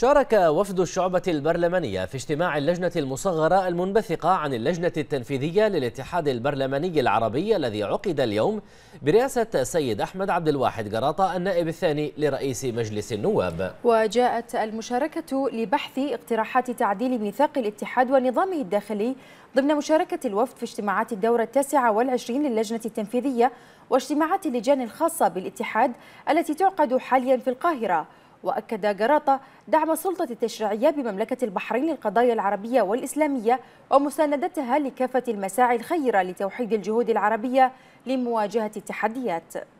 شارك وفد الشعبة البرلمانية في اجتماع اللجنة المصغرة المنبثقة عن اللجنة التنفيذية للاتحاد البرلماني العربي الذي عقد اليوم برئاسة السيد أحمد عبد الواحد جراطة النائب الثاني لرئيس مجلس النواب وجاءت المشاركة لبحث اقتراحات تعديل ميثاق الاتحاد ونظامه الداخلي ضمن مشاركة الوفد في اجتماعات الدورة التاسعة والعشرين للجنة التنفيذية واجتماعات اللجان الخاصة بالاتحاد التي تعقد حاليا في القاهرة وأكد جراطة دعم السلطة التشريعية بمملكة البحرين للقضايا العربية والإسلامية ومساندتها لكافة المساعي الخيرة لتوحيد الجهود العربية لمواجهة التحديات